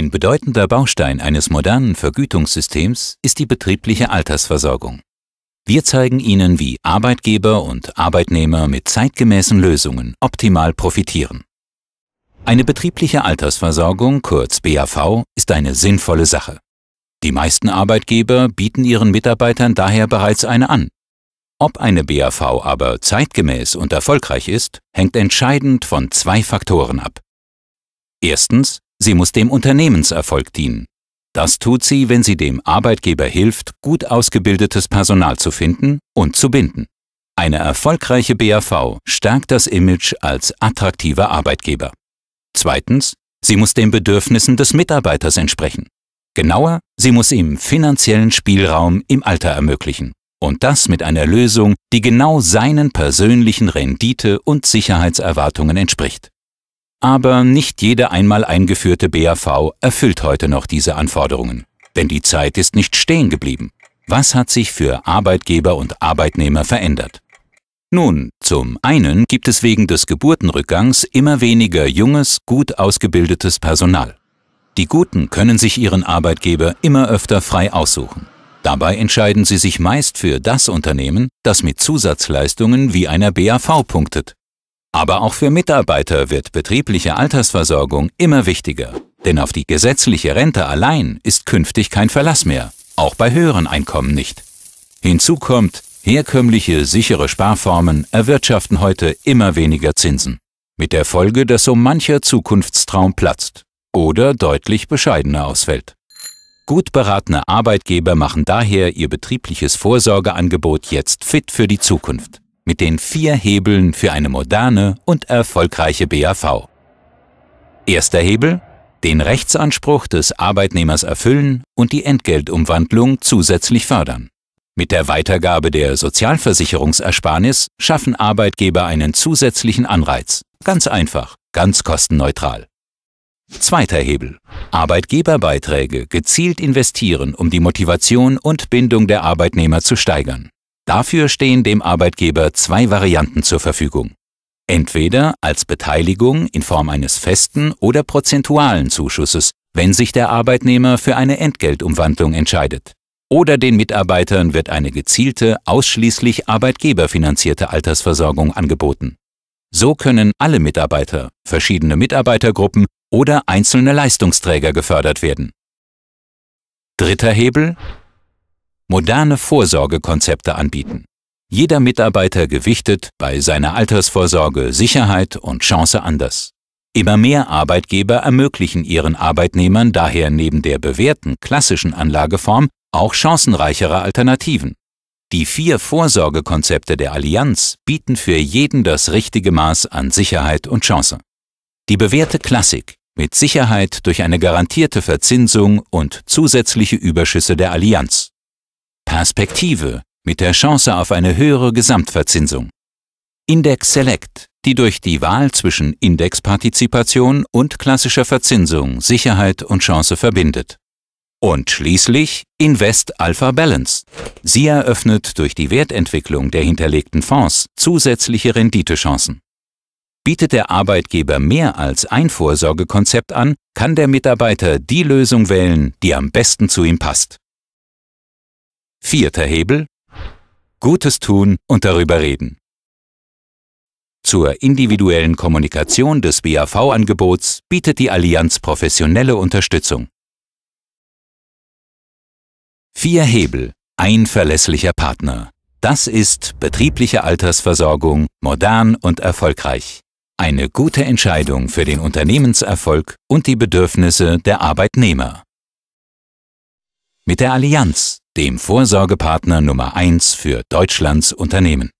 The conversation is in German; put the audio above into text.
Ein bedeutender Baustein eines modernen Vergütungssystems ist die betriebliche Altersversorgung. Wir zeigen Ihnen, wie Arbeitgeber und Arbeitnehmer mit zeitgemäßen Lösungen optimal profitieren. Eine betriebliche Altersversorgung, kurz BAV, ist eine sinnvolle Sache. Die meisten Arbeitgeber bieten ihren Mitarbeitern daher bereits eine an. Ob eine BAV aber zeitgemäß und erfolgreich ist, hängt entscheidend von zwei Faktoren ab. Erstens Sie muss dem Unternehmenserfolg dienen. Das tut sie, wenn sie dem Arbeitgeber hilft, gut ausgebildetes Personal zu finden und zu binden. Eine erfolgreiche BAV stärkt das Image als attraktiver Arbeitgeber. Zweitens, sie muss den Bedürfnissen des Mitarbeiters entsprechen. Genauer, sie muss ihm finanziellen Spielraum im Alter ermöglichen. Und das mit einer Lösung, die genau seinen persönlichen Rendite- und Sicherheitserwartungen entspricht. Aber nicht jede einmal eingeführte BAV erfüllt heute noch diese Anforderungen. Denn die Zeit ist nicht stehen geblieben. Was hat sich für Arbeitgeber und Arbeitnehmer verändert? Nun, zum einen gibt es wegen des Geburtenrückgangs immer weniger junges, gut ausgebildetes Personal. Die Guten können sich ihren Arbeitgeber immer öfter frei aussuchen. Dabei entscheiden sie sich meist für das Unternehmen, das mit Zusatzleistungen wie einer BAV punktet. Aber auch für Mitarbeiter wird betriebliche Altersversorgung immer wichtiger. Denn auf die gesetzliche Rente allein ist künftig kein Verlass mehr, auch bei höheren Einkommen nicht. Hinzu kommt, herkömmliche sichere Sparformen erwirtschaften heute immer weniger Zinsen. Mit der Folge, dass so mancher Zukunftstraum platzt oder deutlich bescheidener ausfällt. Gut beratene Arbeitgeber machen daher ihr betriebliches Vorsorgeangebot jetzt fit für die Zukunft mit den vier Hebeln für eine moderne und erfolgreiche BAV. Erster Hebel, den Rechtsanspruch des Arbeitnehmers erfüllen und die Entgeltumwandlung zusätzlich fördern. Mit der Weitergabe der Sozialversicherungsersparnis schaffen Arbeitgeber einen zusätzlichen Anreiz. Ganz einfach, ganz kostenneutral. Zweiter Hebel. Arbeitgeberbeiträge gezielt investieren, um die Motivation und Bindung der Arbeitnehmer zu steigern. Dafür stehen dem Arbeitgeber zwei Varianten zur Verfügung. Entweder als Beteiligung in Form eines festen oder prozentualen Zuschusses, wenn sich der Arbeitnehmer für eine Entgeltumwandlung entscheidet. Oder den Mitarbeitern wird eine gezielte, ausschließlich arbeitgeberfinanzierte Altersversorgung angeboten. So können alle Mitarbeiter, verschiedene Mitarbeitergruppen oder einzelne Leistungsträger gefördert werden. Dritter Hebel moderne Vorsorgekonzepte anbieten. Jeder Mitarbeiter gewichtet bei seiner Altersvorsorge Sicherheit und Chance anders. Immer mehr Arbeitgeber ermöglichen ihren Arbeitnehmern daher neben der bewährten klassischen Anlageform auch chancenreichere Alternativen. Die vier Vorsorgekonzepte der Allianz bieten für jeden das richtige Maß an Sicherheit und Chance. Die bewährte Klassik mit Sicherheit durch eine garantierte Verzinsung und zusätzliche Überschüsse der Allianz. Perspektive mit der Chance auf eine höhere Gesamtverzinsung. Index Select, die durch die Wahl zwischen Indexpartizipation und klassischer Verzinsung Sicherheit und Chance verbindet. Und schließlich Invest Alpha Balance. Sie eröffnet durch die Wertentwicklung der hinterlegten Fonds zusätzliche Renditechancen. Bietet der Arbeitgeber mehr als ein Vorsorgekonzept an, kann der Mitarbeiter die Lösung wählen, die am besten zu ihm passt. Vierter Hebel Gutes tun und darüber reden. Zur individuellen Kommunikation des BAV-Angebots bietet die Allianz professionelle Unterstützung. Vier Hebel, ein verlässlicher Partner. Das ist betriebliche Altersversorgung modern und erfolgreich. Eine gute Entscheidung für den Unternehmenserfolg und die Bedürfnisse der Arbeitnehmer. Mit der Allianz dem Vorsorgepartner Nummer 1 für Deutschlands Unternehmen.